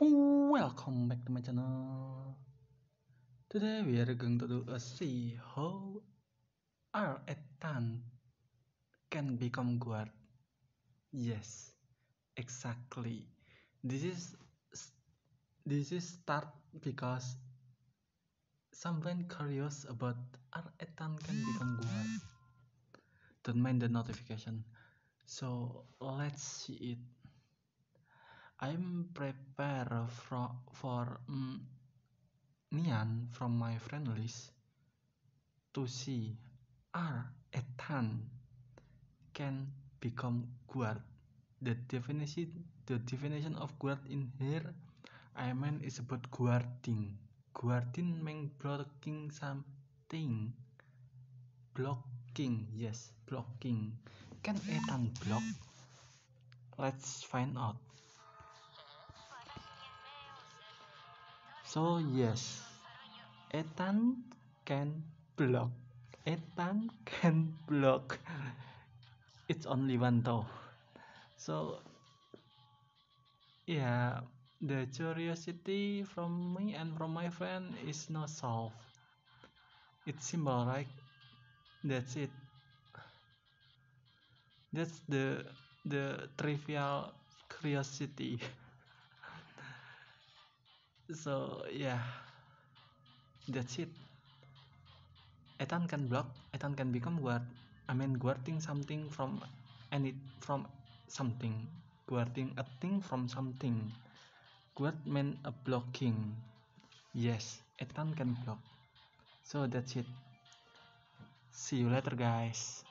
Welcome back to my channel. Today we are going to do a see how our at can become guard. Yes, exactly. This is this is start because someone curious about our at can become guard. Don't mind the notification. So let's see it. I'm prepared for, for um, mm, Nian from my friend list to see are Ethan can become guard. The definition the definition of guard in here I mean is about guarding. Guarding means blocking something. Blocking, yes, blocking. Can Ethan block? Let's find out. So yes, Ethan can block. Ethan can block. It's only one though. So yeah, the curiosity from me and from my friend is not solved. It's simple, right? That's it. That's the the trivial curiosity. so yeah. that's it Ethan can block Ethan can become guard I mean guarding something from any from something guarding a thing from something guard meant a blocking yes Ethan can block so that's it see you later guys